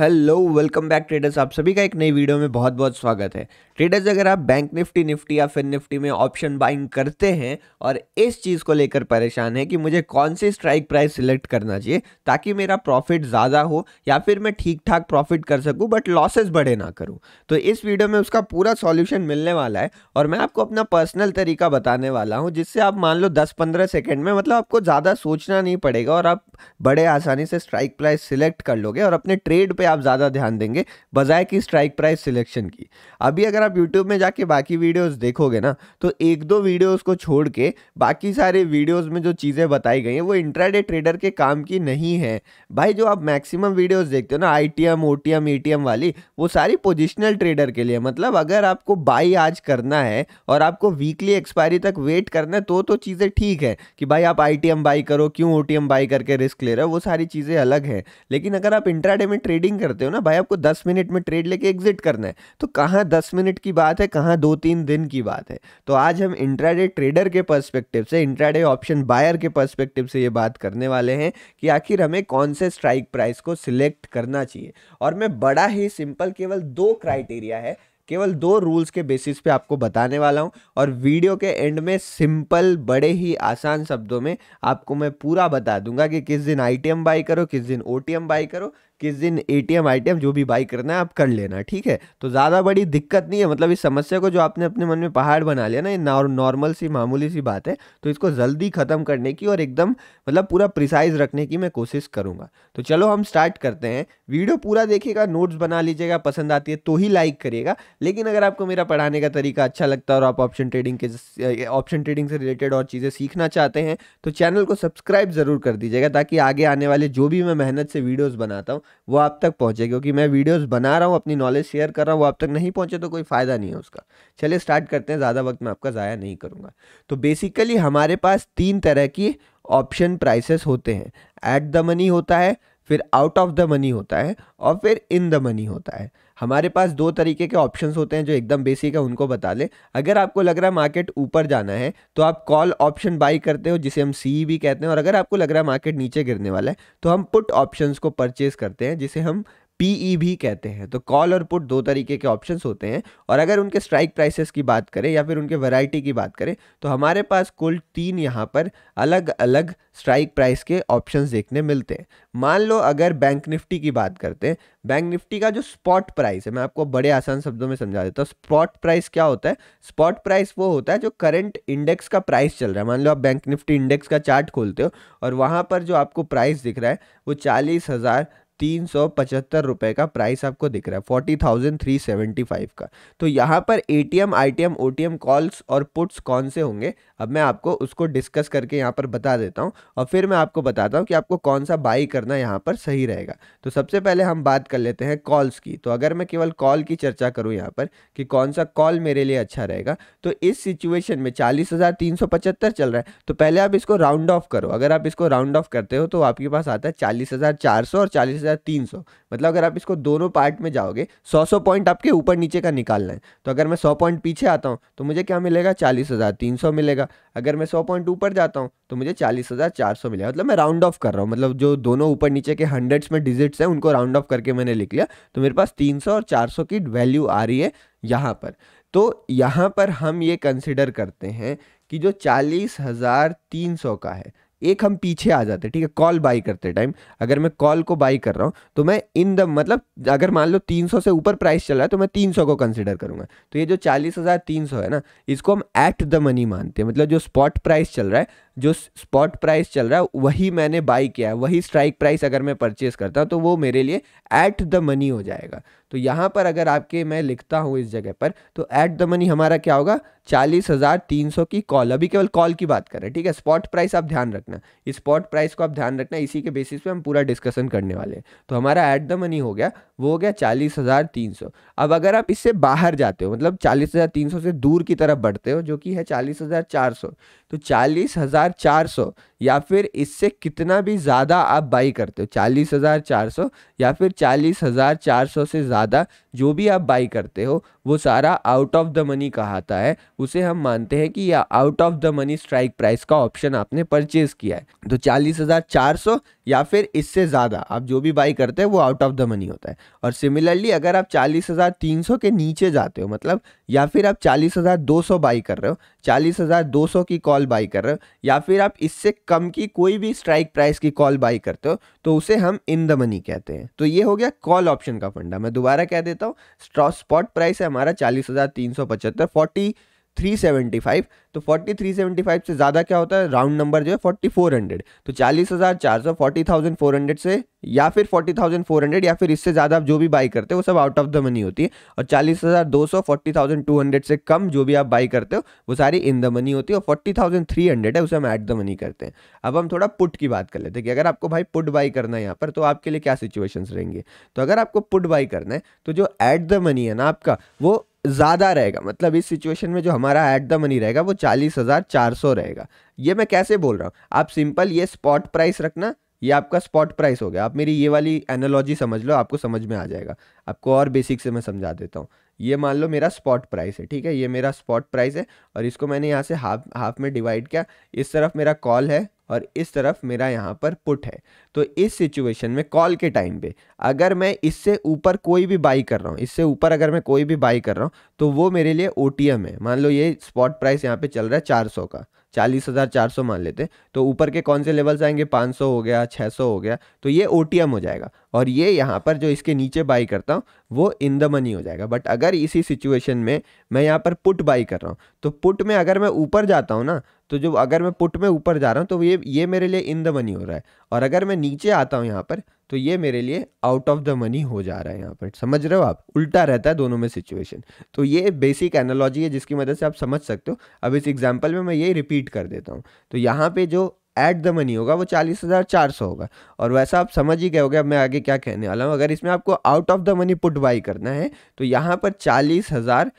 hello welcome back traders आप सभी का एक नई वीडियो में बहुत बहुत स्वागत है ट्रेडर्स अगर आप बैंक निफ्टी निफ्टी या फिर निफ्टी में ऑप्शन बाइंग करते हैं और इस चीज़ को लेकर परेशान है कि मुझे कौन सी स्ट्राइक प्राइस सिलेक्ट करना चाहिए ताकि मेरा प्रॉफिट ज़्यादा हो या फिर मैं ठीक ठाक प्रॉफिट कर सकूँ बट लॉसेज बड़े ना करूँ तो इस वीडियो में उसका पूरा सॉल्यूशन मिलने वाला है और मैं आपको अपना पर्सनल तरीका बताने वाला हूँ जिससे आप मान लो दस पंद्रह सेकेंड में मतलब आपको ज़्यादा सोचना नहीं पड़ेगा और आप बड़े आसानी से स्ट्राइक प्राइस सिलेक्ट कर लोगे और अपने ट्रेड पर आप ज़्यादा ध्यान देंगे बजाय कि स्ट्राइक प्राइस सिलेक्शन की अभी अगर आप यूट्यूब में जाके बाकी वीडियोस देखोगे ना तो एक दो वीडियोस को छोड़ के बाकी सारे वीडियोस में जो चीज़ें बताई गई हैं वो इंट्राडे ट्रेडर के काम की नहीं है भाई जो आप मैक्सिमम वीडियोज़ देखते हो ना I T M O T M E T M वाली वो सारी पोजिशनल ट्रेडर के लिए मतलब अगर आपको बाई आज करना है और आपको वीकली एक्सपायरी तक वेट करना है तो तो चीज़ें ठीक है कि भाई आप आई टी एम बाई करो क्यों ओ टी एम बाई करके रिस्क ले रहे हो वो सारी चीज़ें अलग हैं लेकिन अगर आप इंट्राडे में ट्रेडिंग ट्रेडिंग करते हो ना भाई आपको दस मिनट में ट्रेड लेके एग्जिट करना है तो कहाँ दस मिनट की बात है कहाँ दो तीन दिन की बात है तो आज हम इंट्राडे ट्रेडर के पर्सपेक्टिव से इंट्राडे ऑप्शन बायर के पर्सपेक्टिव से ये बात करने वाले हैं कि आखिर हमें कौन से स्ट्राइक प्राइस को सिलेक्ट करना चाहिए और मैं बड़ा ही सिंपल केवल दो क्राइटेरिया है केवल दो रूल्स के बेसिस पे आपको बताने वाला हूँ और वीडियो के एंड में सिंपल बड़े ही आसान शब्दों में आपको मैं पूरा बता दूंगा कि किस दिन आईटीएम बाय करो किस दिन ओटीएम बाय करो किस दिन एटीएम आईटीएम जो भी बाई करना है आप कर लेना ठीक है तो ज़्यादा बड़ी दिक्कत नहीं है मतलब इस समस्या को जो आपने अपने मन में पहाड़ बना लिया ना ये नॉर्मल सी मामूली सी बात है तो इसको जल्दी ख़त्म करने की और एकदम मतलब पूरा प्रिसाइज रखने की मैं कोशिश करूँगा तो चलो हम स्टार्ट करते हैं वीडियो पूरा देखिएगा नोट्स बना लीजिएगा पसंद आती है तो ही लाइक करिएगा लेकिन अगर आपको मेरा पढ़ाने का तरीका अच्छा लगता है और आप ऑप्शन ट्रेडिंग के ऑप्शन ट्रेडिंग से रिलेटेड और चीज़ें सीखना चाहते हैं तो चैनल को सब्सक्राइब ज़रूर कर दीजिएगा ताकि आगे आने वाले जो भी मैं मेहनत से वीडियोज़ बनाता हूँ वो आप तक पहुँचे क्योंकि मैं वीडियोस बना रहा हूँ अपनी नॉलेज शेयर कर रहा हूँ वो आप तक नहीं पहुँचे तो कोई फ़ायदा नहीं है उसका चलिए स्टार्ट करते हैं ज़्यादा वक्त मैं आपका ज़ाया नहीं करूँगा तो बेसिकली हमारे पास तीन तरह की ऑप्शन प्राइसेस होते हैं एट द मनी होता है फिर आउट ऑफ द मनी होता है और फिर इन द मनी होता है हमारे पास दो तरीके के ऑप्शन होते हैं जो एकदम बेसिक है उनको बता लें अगर आपको लग रहा है मार्केट ऊपर जाना है तो आप कॉल ऑप्शन बाई करते हो जिसे हम सी भी e कहते हैं और अगर आपको लग रहा है मार्केट नीचे गिरने वाला है तो हम पुट ऑप्शन को परचेज करते हैं जिसे हम पीई e भी कहते हैं तो कॉल और पुट दो तरीके के ऑप्शंस होते हैं और अगर उनके स्ट्राइक प्राइसेस की बात करें या फिर उनके वैरायटी की बात करें तो हमारे पास कुल तीन यहाँ पर अलग अलग स्ट्राइक प्राइस के ऑप्शंस देखने मिलते हैं मान लो अगर बैंक निफ्टी की बात करते हैं बैंक निफ्टी का जो स्पॉट प्राइस है मैं आपको बड़े आसान शब्दों में समझा देता हूँ स्पॉट प्राइस क्या होता है स्पॉट प्राइस वो होता है जो करंट इंडेक्स का प्राइस चल रहा है मान लो आप बैंक निफ्टी इंडेक्स का चार्ट खोलते हो और वहाँ पर जो आपको प्राइस दिख रहा है वो चालीस हज़ार तीन सौ पचहत्तर रुपये का प्राइस आपको दिख रहा है forty thousand three seventy five का तो यहाँ पर A T M I T M O T M calls और पुट्स कौन से होंगे अब मैं आपको उसको डिस्कस करके यहाँ पर बता देता हूँ और फिर मैं आपको बताता हूँ कि आपको कौन सा बाई करना यहाँ पर सही रहेगा तो सबसे पहले हम बात कर लेते हैं कॉल्स की तो अगर मैं केवल कॉल की चर्चा करूँ यहाँ पर कि कौन सा कॉल मेरे लिए अच्छा रहेगा तो इस सिचुएशन में चालीस हज़ार तीन सौ पचहत्तर चल रहा है तो पहले आप इसको राउंड ऑफ करो अगर आप इसको राउंड ऑफ करते हो तो आपके पास आता है चालीस हज़ार चार सौ और चालीस हज़ार तीन सौ मतलब अगर आप इसको दोनों पार्ट में जाओगे सौ सौ पॉइंट आपके ऊपर नीचे का निकालना है तो अगर मैं सौ पॉइंट पीछे आता हूँ तो मुझे क्या मिलेगा चालीस हज़ार तीन सौ मिलेगा अगर मैं सौ पॉइंट ऊपर जाता हूँ तो मुझे चालीस हज़ार चार सौ मिलेगा मतलब मैं राउंड ऑफ कर रहा हूँ मतलब जो दोनों ऊपर नीचे के हंड्रेड्स में डिजिट्स हैं उनको राउंड ऑफ करके मैंने लिख लिया तो मेरे पास तीन सौ और चार सौ की वैल्यू आ रही है यहाँ पर तो यहाँ पर हम ये कंसिडर करते हैं कि जो चालीस हज़ार तीन सौ का है एक हम पीछे आ जाते हैं ठीक है कॉल बाई करते टाइम अगर मैं कॉल को बाई कर रहा हूँ तो मैं इन द मतलब अगर मान लो 300 से ऊपर प्राइस चल रहा है तो मैं 300 को कंसिडर करूँगा तो ये जो चालीस हज़ार तीन सौ है ना इसको हम एट द मनी मानते हैं मतलब जो स्पॉट प्राइस चल रहा है जो स्पॉट प्राइस चल रहा है वही मैंने बाई किया है वही स्ट्राइक प्राइस अगर मैं परचेस करता हूँ तो वो मेरे लिए एट द मनी हो जाएगा तो यहाँ पर अगर आपके मैं लिखता हूँ इस जगह पर तो एट द मनी हमारा क्या होगा चालीस हज़ार तीन सौ की कॉल अभी केवल कॉल की बात कर रहे हैं ठीक है स्पॉट प्राइस आप ध्यान रखना इस स्पॉट प्राइस को आप ध्यान रखना इसी के बेसिस पे हम पूरा डिस्कशन करने वाले हैं तो हमारा एट द मनी हो गया वो हो गया चालीस हज़ार तीन सौ अब अगर आप इससे बाहर जाते हो मतलब चालीस हज़ार तीन सौ से दूर की तरफ बढ़ते हो जो कि है चालीस हज़ार चार सौ तो चालीस हज़ार चार सौ या फिर इससे कितना भी ज़्यादा आप बाई करते हो चालीस हज़ार चार सौ या फिर चालीस हज़ार चार सौ से ज़्यादा जो भी आप बाई करते हो वो सारा आउट ऑफ द मनी कहाता है उसे हम मानते हैं कि यह out of the money strike price का ऑप्शन आपने परचेज़ किया है तो चालीस हज़ार चार सौ या फिर इससे ज़्यादा आप जो भी बाई करते हैं वो आउट ऑफ द मनी होता है और सिमिलरली अगर आप चालीस हज़ार तीन सौ के नीचे जाते हो मतलब या फिर आप चालीस हज़ार दो सौ बाई कर रहे हो चालीस हज़ार दो सौ की कॉल बाई कर रहे हो या फिर आप इससे कम की कोई भी स्ट्राइक प्राइस की कॉल बाई करते हो तो उसे हम इन द मनी कहते हैं तो ये हो गया कॉल ऑप्शन का फंडा मैं दोबारा कह देता हूँ स्पॉट प्राइस है हमारा चालीस हज़ार तीन सौ पचहत्तर फोर्टी थ्री सेवेंटी फाइव तो फोर्टी थ्री सेवेंटी फाइव से ज़्यादा क्या होता है राउंड नंबर जो है फोर्टी फोर हंड्रेड तो चालीस हज़ार चार सौ फोर्टी थाउजेंड फोर हंड्रेड से या फिर फोर्टी थाउजेंड फोर हंड्रेड या फिर इससे ज़्यादा आप जो भी बाई करते हो वो सब आउट ऑफ द मनी होती है और चालीस हज़ार दो सौ फोर्टी थाउजेंड टू हंड्रेड से कम जो भी आप बाई करते हो वो सारी इन द मनी होती है और फोर्टी थाउजेंड थ्री हंड्रेड है उसे हम ऐट द मनी करते हैं अब हम थोड़ा पुट की बात कर लेते हैं कि अगर आपको भाई पुट बाई करना है यहाँ पर तो आपके लिए क्या सिचुएशंस रहेंगे तो अगर आपको पुट बाई करना है तो जो एट द मनी है ना आपका वो ज़्यादा रहेगा मतलब इस सिचुएशन में जो हमारा ऐट द मनी रहेगा वो चालीस हज़ार चार सौ रहेगा ये मैं कैसे बोल रहा हूँ आप सिंपल ये स्पॉट प्राइस रखना ये आपका स्पॉट प्राइस हो गया आप मेरी ये वाली एनालॉजी समझ लो आपको समझ में आ जाएगा आपको और बेसिक से मैं समझा देता हूँ ये मान लो मेरा स्पॉट प्राइस है ठीक है ये मेरा स्पॉट प्राइस है और इसको मैंने यहाँ से हाफ हाफ में डिवाइड किया इस तरफ मेरा कॉल है और इस तरफ मेरा यहाँ पर पुट है तो इस सिचुएशन में कॉल के टाइम पे अगर मैं इससे ऊपर कोई भी बाई कर रहा हूँ इससे ऊपर अगर मैं कोई भी बाई कर रहा हूँ तो वो मेरे लिए ओ है मान लो ये स्पॉट प्राइस यहाँ पे चल रहा है चार का चालीस हज़ार चार सौ मान लेते हैं तो ऊपर के कौन से लेवल्स आएंगे पाँच सौ हो गया छः सौ हो गया तो ये ओ हो जाएगा और ये यहाँ पर जो इसके नीचे बाई करता हूँ वो इन द मनी हो जाएगा बट अगर इसी सिचुएशन में मैं यहाँ पर पुट बाई कर रहा हूँ तो पुट में अगर मैं ऊपर जाता हूँ ना तो जो अगर मैं पुट में ऊपर जा रहा हूँ तो ये ये मेरे लिए इन द मनी हो रहा है और अगर मैं नीचे आता हूँ यहाँ पर तो ये मेरे लिए आउट ऑफ द मनी हो जा रहा है यहाँ पर समझ रहे हो आप उल्टा रहता है दोनों में सिचुएशन तो ये बेसिक एनालॉजी है जिसकी मदद से आप समझ सकते हो अब इस एग्जाम्पल में मैं यही रिपीट कर देता हूँ तो यहाँ पे जो एट द मनी होगा वो चालीस हज़ार चार सौ होगा और वैसा आप समझ ही गए होगे अब मैं आगे क्या कहने वाला हूँ अगर इसमें आपको out of the money put buy करना है तो यहाँ पर चालीस हज़ार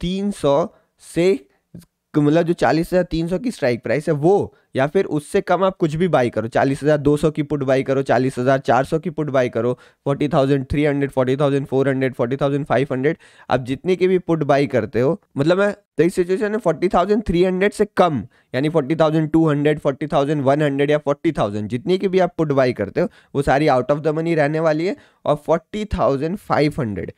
तीन सौ से मतलब जो चालीस हज़ार तीन सौ की स्ट्राइक प्राइस है वो या फिर उससे कम आप कुछ भी बाई करो चालीस हज़ार दो सौ की पुट बाई करो चालीस हज़ार चार सौ की पुट बाई करो forty thousand three hundred forty thousand four hundred forty thousand five hundred आप जितनी की भी पुट बाई करते हो मतलब मैं तो इस सिचुएशन में फोर्टी थाउजेंड थ्री हंड्रेड से कम यानी forty thousand two hundred forty thousand one hundred या फोर्टी थाउजेंड जितनी की भी आप पुट बाई करते हो वो सारी आउट ऑफ द मनी रहने वाली है और फोर्टी थाउजेंड फाइव हंड्रेड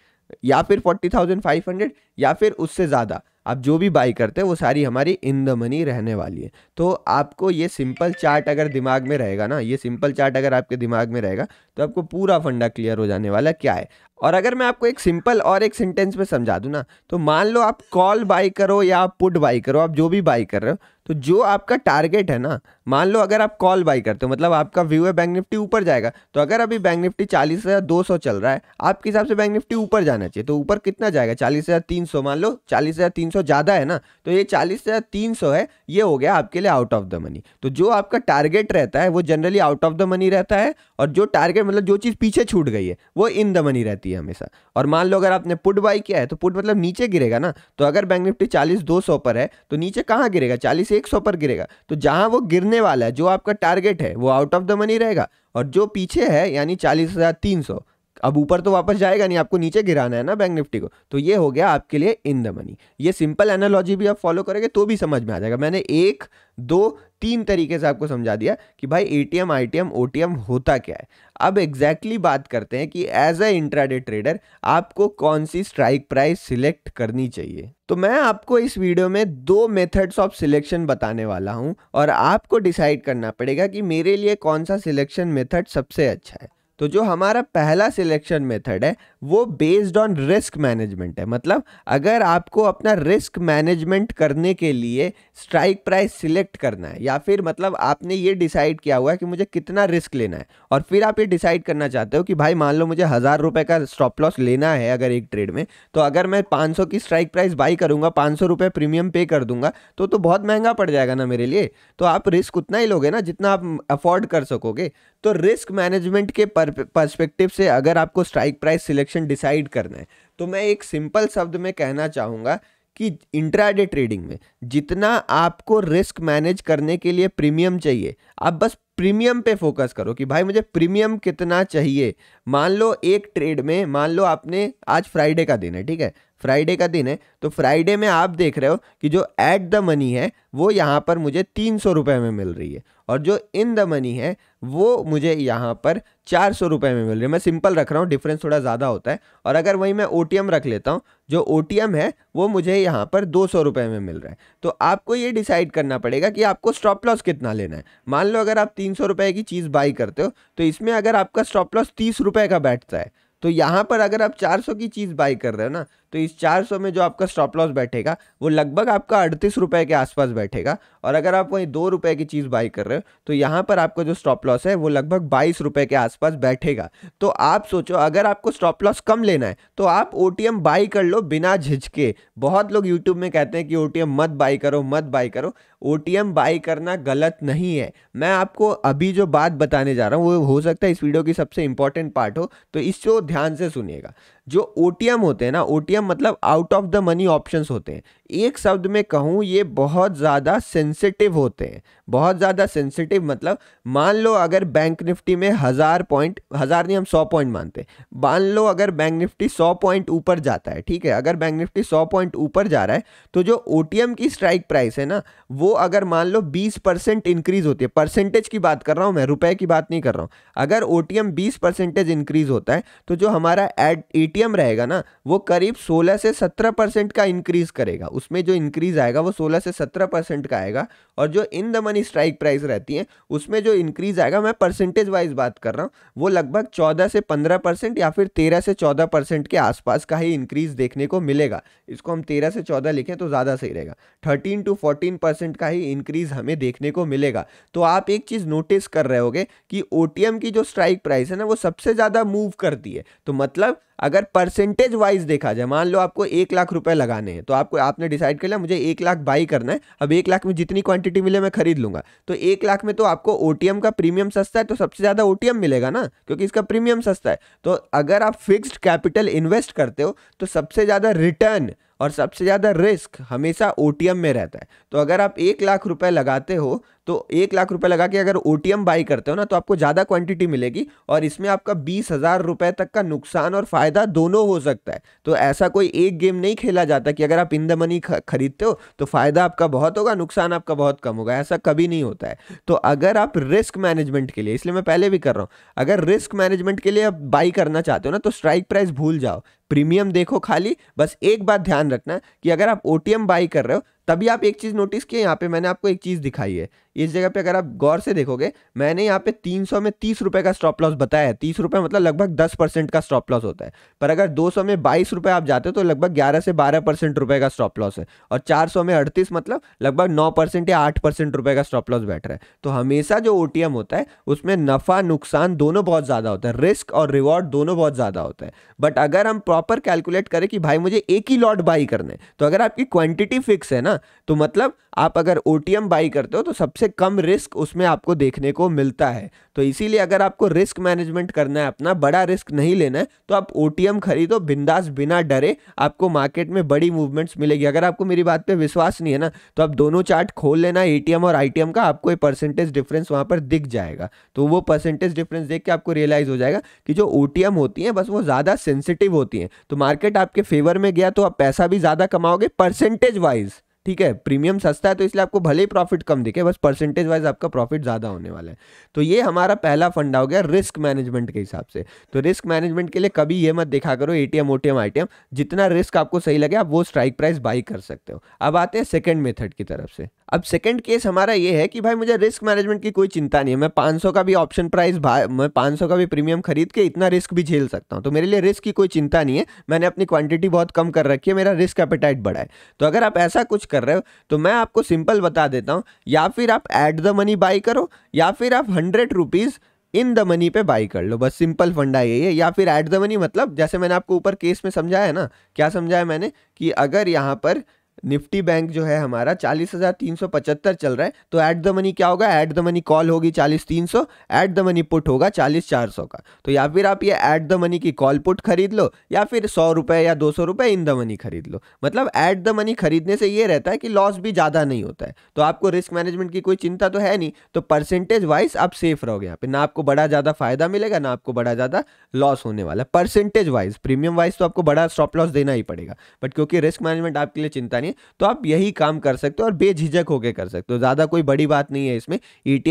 या फिर फोर्टी थाउजेंड फाइव हंड्रेड या फिर उससे ज़्यादा आप जो भी बाई करते हैं वो सारी हमारी इन द मनी रहने वाली है तो आपको ये सिंपल चार्ट अगर दिमाग में रहेगा ना ये सिंपल चार्ट अगर आपके दिमाग में रहेगा तो आपको पूरा फंडा क्लियर हो जाने वाला क्या है और अगर मैं आपको एक सिंपल और एक सेंटेंस में समझा दूँ ना तो मान लो आप कॉल बाई करो या आप पुट बाई करो आप जो भी बाई कर रहे हो तो जो आपका टारगेट है ना मान लो अगर आप कॉल बाई करते हो मतलब आपका व्यू है बैंक निफ्टी ऊपर जाएगा तो अगर अभी बैंक निफ्टी चालीस हज़ार दो सौ चल रहा है आपके हिसाब से बैंक निफ्टी ऊपर जाना चाहिए तो ऊपर कितना जाएगा चालीस हज़ार तीन सौ मान लो चालीस हज़ार तीन सौ ज़्यादा है ना तो ये चालीस हज़ार तीन सौ है ये हो गया आपके लिए आउट ऑफ द मनी तो जो आपका टारगेट रहता है वो generally out of the money रहता है और जो टारगेट मतलब जो चीज़ पीछे छूट गई है वो इन द मनी रहती है होती है हमेशा और मान लो अगर आपने पुट बाई किया है तो पुट मतलब नीचे गिरेगा ना तो अगर बैंक निफ्टी चालीस दो सौ पर है तो नीचे कहाँ गिरेगा चालीस एक सौ पर गिरेगा तो जहाँ वो गिरने वाला है जो आपका टारगेट है वो आउट ऑफ द मनी रहेगा और जो पीछे है यानी चालीस हज़ार तीन सौ अब ऊपर तो वापस जाएगा नहीं आपको नीचे गिराना है ना बैंक निफ्टी को तो ये हो गया आपके लिए इन द मनी ये सिंपल एनालॉजी भी आप फॉलो करेंगे तो भी समझ में आ जाएगा मैंने एक दो तीन तरीके से आपको समझा दिया कि भाई एटीएम आईटीएम ओटीएम होता क्या है अब एग्जैक्टली exactly बात करते हैं कि एज ए इंट्राडे ट्रेडर आपको कौन सी स्ट्राइक प्राइस सिलेक्ट करनी चाहिए तो मैं आपको इस वीडियो में दो मेथड्स ऑफ सिलेक्शन बताने वाला हूं और आपको डिसाइड करना पड़ेगा कि मेरे लिए कौन सा सिलेक्शन मेथड सबसे अच्छा है तो जो हमारा पहला सिलेक्शन मेथड है वो बेस्ड ऑन रिस्क मैनेजमेंट है मतलब अगर आपको अपना रिस्क मैनेजमेंट करने के लिए स्ट्राइक प्राइस सिलेक्ट करना है या फिर मतलब आपने ये डिसाइड किया हुआ है कि मुझे कितना रिस्क लेना है और फिर आप ये डिसाइड करना चाहते हो कि भाई मान लो मुझे हज़ार रुपये का स्टॉप लॉस लेना है अगर एक ट्रेड में तो अगर मैं पाँच की स्ट्राइक प्राइस बाई करूँगा पाँच रुपये प्रीमियम पे कर दूंगा तो तो बहुत महंगा पड़ जाएगा ना मेरे लिए तो आप रिस्क उतना ही लोगे ना जितना आप अफोर्ड कर सकोगे तो रिस्क मैनेजमेंट के परस्पेक्टिव से अगर आपको strike price select direction decide करना है तो मैं एक सिंपल शब्द में कहना चाहूँगा कि इंट्राडे ट्रेडिंग में जितना आपको रिस्क मैनेज करने के लिए प्रीमियम चाहिए आप बस प्रीमियम पे फोकस करो कि भाई मुझे प्रीमियम कितना चाहिए मान लो एक ट्रेड में मान लो आपने आज फ्राइडे का दिन है ठीक है फ्राइडे का दिन है तो फ्राइडे में आप देख रहे हो कि जो एट द मनी है वो यहाँ पर मुझे तीन सौ रुपये में मिल रही है और जो इन द मनी है वो मुझे यहाँ पर चार सौ रुपये में मिल रही है मैं सिंपल रख रहा हूँ डिफरेंस थोड़ा ज़्यादा होता है और अगर वहीं मैं ओ रख लेता हूँ जो ओ है वो मुझे यहाँ पर दो सौ रुपये में मिल रहा है तो आपको ये डिसाइड करना पड़ेगा कि आपको स्टॉप लॉस कितना लेना है मान लो अगर आप तीन सौ रुपये की चीज़ बाई करते हो तो इसमें अगर आपका स्टॉप लॉस तीस रुपये का बैठता है तो यहाँ पर अगर आप 400 की चीज़ बाई कर रहे हो ना तो इस 400 में जो आपका स्टॉप लॉस बैठेगा वो लगभग आपका अड़तीस रुपये के आसपास बैठेगा और अगर आप वहीं दो रुपये की चीज़ बाई कर रहे हो तो यहाँ पर आपका जो स्टॉप लॉस है वो लगभग बाईस रुपये के आसपास बैठेगा तो आप सोचो अगर आपको स्टॉप लॉस कम लेना है तो आप ओ बाई कर लो बिना झिझके बहुत लोग यूट्यूब में कहते हैं कि ओ मत बाई करो मत बाई करो ओ बाई करना गलत नहीं है मैं आपको अभी जो बात बताने जा रहा हूँ वो हो सकता है इस वीडियो की सबसे इंपॉर्टेंट पार्ट हो तो इसको ध्यान से सुनिएगा जो ओ होते हैं ना ओ मतलब out of the money option होते हैं एक शब्द में कहूँ ये बहुत ज़्यादा सेंसिटिव होते हैं बहुत ज़्यादा सेंसिटिव मतलब मान लो अगर बैंक निफ्टी में हज़ार पॉइंट हज़ार नहीं हम सौ पॉइंट मानते मान लो अगर बैंक निफ्टी सौ पॉइंट ऊपर जाता है ठीक है अगर बैंक निफ्टी सौ पॉइंट ऊपर जा रहा है तो जो ओ की स्ट्राइक प्राइस है ना वो अगर मान लो बीस परसेंट इंक्रीज़ होती है परसेंटेज की बात कर रहा हूँ मैं रुपए की बात नहीं कर रहा हूँ अगर ओ टी एम बीस परसेंटेज इंक्रीज़ होता है तो जो हमारा एड ए ईटीएम रहेगा ना वो करीब 16 से 17 परसेंट का इंक्रीज करेगा उसमें जो इंक्रीज आएगा वो 16 से 17 परसेंट का आएगा और जो in the money strike price रहती है उसमें जो इंक्रीज आएगा मैं परसेंटेज वाइज बात कर रहा हूँ वो लगभग चौदह से पंद्रह परसेंट या फिर तेरह से चौदह परसेंट के आसपास का ही इंक्रीज देखने को मिलेगा इसको हम तेरह से चौदह लिखें तो ज़्यादा सही रहेगा थर्टीन टू फोर्टीन परसेंट का ही इंक्रीज हमें देखने को मिलेगा तो आप एक चीज़ नोटिस कर रहे होगे कि ओ की जो स्ट्राइक प्राइस है ना वो सबसे ज़्यादा मूव करती है तो मतलब अगर परसेंटेज वाइज देखा जाए मान लो आपको एक लाख रुपए लगाने हैं तो आपको आपने डिसाइड कर लिया मुझे एक लाख बाई करना है अब एक लाख में जितनी क्वांटिटी मिले मैं खरीद लूंगा तो एक लाख में तो आपको ओ का प्रीमियम सस्ता है तो सबसे ज़्यादा ओ मिलेगा ना क्योंकि इसका प्रीमियम सस्ता है तो अगर आप फिक्स्ड कैपिटल इन्वेस्ट करते हो तो सबसे ज़्यादा रिटर्न और सबसे ज़्यादा रिस्क हमेशा ओ में रहता है तो अगर आप एक लाख रुपये लगाते हो तो एक लाख रुपये लगा के अगर ओ बाई करते हो ना तो आपको ज़्यादा क्वांटिटी मिलेगी और इसमें आपका बीस हज़ार रुपये तक का नुकसान और फ़ायदा दोनों हो सकता है तो ऐसा कोई एक गेम नहीं खेला जाता कि अगर आप इन द मनी खरीदते हो तो फ़ायदा आपका बहुत होगा नुकसान आपका बहुत कम होगा ऐसा कभी नहीं होता है तो अगर आप रिस्क मैनेजमेंट के लिए इसलिए मैं पहले भी कर रहा हूँ अगर रिस्क मैनेजमेंट के लिए आप बाई करना चाहते हो ना तो स्ट्राइक प्राइस भूल जाओ प्रीमियम देखो खाली बस एक बात ध्यान रखना कि अगर आप ओ बाई कर रहे हो तभी आप एक चीज़ नोटिस किए यहाँ पे मैंने आपको एक चीज़ दिखाई है इस जगह पे अगर आप गौर से देखोगे मैंने यहाँ पे 300 में तीस रुपये का स्टॉप लॉस बताया तीस रुपये मतलब लगभग दस परसेंट का स्टॉप लॉस होता है पर अगर 200 में बाईस रुपये आप जाते हो तो लगभग ग्यारह से बारह परसेंट रुपये का स्टॉप लॉस है और 400 में अड़तीस मतलब लगभग नौ परसेंट या आठ परसेंट रुपये का स्टॉप लॉस बैठ रहा है तो हमेशा जो ओ होता है उसमें नफ़ा नुकसान दोनों बहुत ज़्यादा होता है रिस्क और रिवॉर्ड दोनों बहुत ज़्यादा होता है बट अगर हम प्रॉपर कैलकुलेट करें कि भाई मुझे एक ही लॉट बाई करना है तो अगर आपकी क्वान्टिटी फिक्स है ना तो मतलब आप अगर ओ टी एम बाई करते हो तो सबसे कम रिस्क उसमें आपको देखने को मिलता है तो इसीलिए अगर आपको रिस्क मैनेजमेंट करना है अपना बड़ा रिस्क नहीं लेना है तो आप ओ टी एम खरीदो बिंदास बिना डरे आपको मार्केट में बड़ी मूवमेंट्स मिलेगी अगर आपको मेरी बात पर विश्वास नहीं है ना तो आप दोनों चार्ट खोल लेना ए टी एम और आई टी एम का आपको एक परसेंटेज डिफरेंस वहाँ पर दिख जाएगा तो वो परसेंटेज डिफरेंस देख के आपको रियलाइज़ हो जाएगा कि जो ओ टी एम होती हैं बस वो ज़्यादा सेंसिटिव होती हैं तो मार्केट आपके फेवर में गया तो आप पैसा भी ज़्यादा कमाओगे परसेंटेज वाइज ठीक है प्रीमियम सस्ता है तो इसलिए आपको भले ही प्रॉफिट कम दिखे बस परसेंटेज वाइज आपका प्रॉफिट ज़्यादा होने वाला है तो ये हमारा पहला फंड हो गया रिस्क मैनेजमेंट के हिसाब से तो रिस्क मैनेजमेंट के लिए कभी ये मत देखा करो A T M I T M जितना रिस्क आपको सही लगे आप वो स्ट्राइक प्राइस बाई कर सकते हो अब आते हैं सेकेंड मेथड की तरफ से अब सेकंड केस हमारा ये है कि भाई मुझे रिस्क मैनेजमेंट की कोई चिंता नहीं है मैं 500 का भी ऑप्शन प्राइस मैं 500 का भी प्रीमियम खरीद के इतना रिस्क भी झेल सकता हूँ तो मेरे लिए रिस्क की कोई चिंता नहीं है मैंने अपनी क्वांटिटी बहुत कम कर रखी है मेरा रिस्क एपेटाइट बढ़ा है तो अगर आप ऐसा कुछ कर रहे हो तो मैं आपको सिंपल बता देता हूँ या फिर आप एट द मनी बाई करो या फिर आप hundred rupees in the money पे बाई कर लो बस सिंपल फंडा यही है या फिर एट द मनी मतलब जैसे मैंने आपको ऊपर केस में समझाया ना क्या समझाया मैंने कि अगर यहाँ पर निफ्टी बैंक जो है हमारा चालीस हज़ार तीन सौ पचहत्तर चल रहा है तो ऐट द मनी क्या होगा ऐट द मनी कॉल होगी चालीस तीन सौ ऐट द मनी पुट होगा चालीस चार सौ का तो या फिर आप ये ऐट द मनी की कॉल पुट खरीद लो या फिर सौ रुपये या दो सौ रुपए इन द मनी खरीद लो मतलब ऐट द मनी खरीदने से ये रहता है कि लॉस भी ज़्यादा नहीं होता है तो आपको रिस्क मैनेजमेंट की कोई चिंता तो है नहीं तो परसेंटेज वाइज आप सेफ रहोगे यहाँ पे ना आपको बड़ा ज़्यादा फायदा मिलेगा ना आपको बड़ा ज़्यादा लॉस होने वाला परसेंटेज वाइज प्रीमियम वाइज तो आपको बड़ा स्टॉप लॉस देना ही पड़ेगा बट क्योंकि रिस्क मैनेजमेंट आपके लिए चिंता नहीं में तो आप यही काम कर सकते हो और बेझिझक होकर कर सकते हो ज़्यादा कोई बड़ी बात नहीं है इसमें ई टी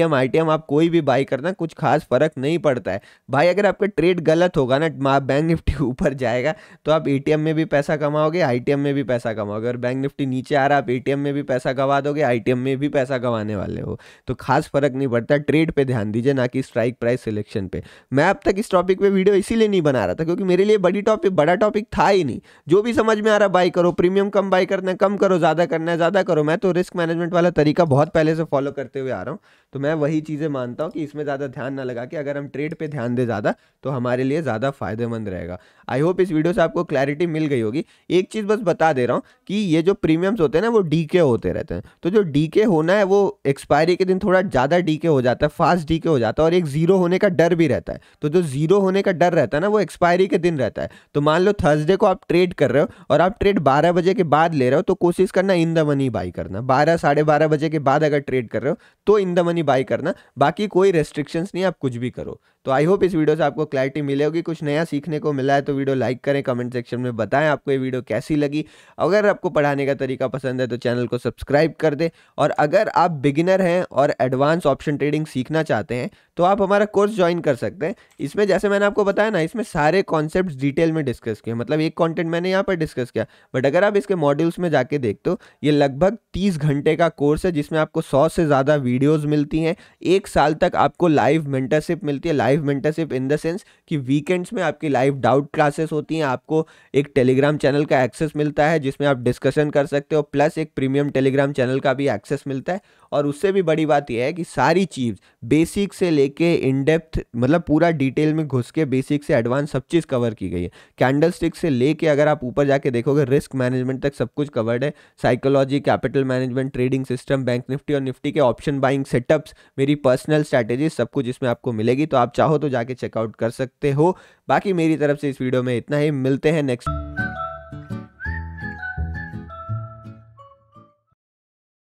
आप कोई भी बाई करना कुछ खास फ़र्क नहीं पड़ता है भाई अगर आपका ट्रेड गलत होगा ना बैंक निफ्टी ऊपर जाएगा तो आप ए में भी पैसा कमाओगे आई में भी पैसा कमाओगे और बैंक निफ्टी नीचे आ रहा आप ए में भी पैसा कमा दोगे आई में भी पैसा कमाने वाले हो तो खास फ़र्क नहीं पड़ता ट्रेड पर ध्यान दीजिए ना कि स्ट्राइक प्राइस सिलेक्शन पे मैं अब तक इस टॉपिक पर वीडियो इसीलिए नहीं बना रहा था क्योंकि मेरे लिए बड़ी टॉपिक बड़ा टॉपिक था ही नहीं जो भी समझ में आ रहा बाई करो प्रीमियम कम बाई करना कम कम करो ज़्यादा करना है ज़्यादा करो मैं तो रिस्क मैनेजमेंट वाला तरीका बहुत पहले से फॉलो करते हुए आ रहा हूँ तो मैं वही चीज़ें मानता हूँ कि इसमें ज़्यादा ध्यान ना लगा कि अगर हम ट्रेड पर ध्यान दें ज़्यादा तो हमारे लिए ज़्यादा फायदेमंद रहेगा आई होप इस वीडियो से आपको क्लैरिटी मिल गई होगी एक चीज़ बस बता दे रहा हूँ कि ये जो प्रीमियम्स होते हैं ना वो डी होते रहते हैं तो जो डी होना है वो एक्सपायरी के दिन थोड़ा ज़्यादा डी हो जाता है फास्ट डी हो जाता है और एक ज़ीरो होने का डर भी रहता है तो जो ज़ीरो होने का डर रहता है ना वो एक्सपायरी के दिन रहता है तो मान लो थर्सडे को आप ट्रेड कर रहे हो और आप ट्रेड बारह बजे के बाद ले रहे हो तो कोशिश करना इन द मनी बाई करना बारह साढ़े बारह बजे के बाद अगर ट्रेड कर रहे हो तो इन द मनी बाई करना बाकी कोई रेस्ट्रिक्शंस नहीं आप कुछ भी करो तो आई होप इस वीडियो से आपको क्लैरिटी मिले होगी कुछ नया सीखने को मिला है तो वीडियो लाइक करें कमेंट सेक्शन में बताएं आपको ये वीडियो कैसी लगी अगर आपको पढ़ाने का तरीका पसंद है तो चैनल को सब्सक्राइब कर दें और अगर आप बिगिनर हैं और एडवांस ऑप्शन ट्रेडिंग सीखना चाहते हैं तो आप हमारा कोर्स ज्वाइन कर सकते हैं इसमें जैसे मैंने आपको बताया ना इसमें सारे कॉन्सेप्ट डिटेल में डिस्कस किए मतलब एक कॉन्टेंट मैंने यहाँ पर डिस्कस किया बट अगर आप इसके मॉड्यूल्स में जाके देख दो ये लगभग तीस घंटे का कोर्स है जिसमें आपको सौ से ज़्यादा वीडियोज़ मिलती हैं एक साल तक आपको लाइव मेंटरशिप मिलती है live live mentorship in the sense कि वीकेंड्स में आपकी लाइव डाउट क्लासेस होती हैं आपको एक टेलीग्राम चैनल का एक्सेस मिलता है जिसमें आप डिस्कशन कर सकते हो प्लस एक प्रीमियम टेलीग्राम चैनल का भी एक्सेस मिलता है और उससे भी बड़ी बात यह है कि सारी चीज़ बेसिक से लेके इन डेप्थ मतलब पूरा डिटेल में घुस के बेसिक से एडवांस सब चीज़ कवर की गई है कैंडल स्टिक से लेके अगर आप ऊपर जाके देखोगे रिस्क मैनेजमेंट तक सब कुछ कवर्ड है psychology capital management trading system bank Nifty और निफ्टी के ऑप्शन बाइंग सेटअप्स मेरी पर्सनल स्ट्रैटेजी सब कुछ इसमें आपको मिलेगी तो आप चाहो तो जाके चेकआउट कर सकते हो बाकी मेरी तरफ से इस वीडियो में इतना ही मिलते हैं नेक्स्ट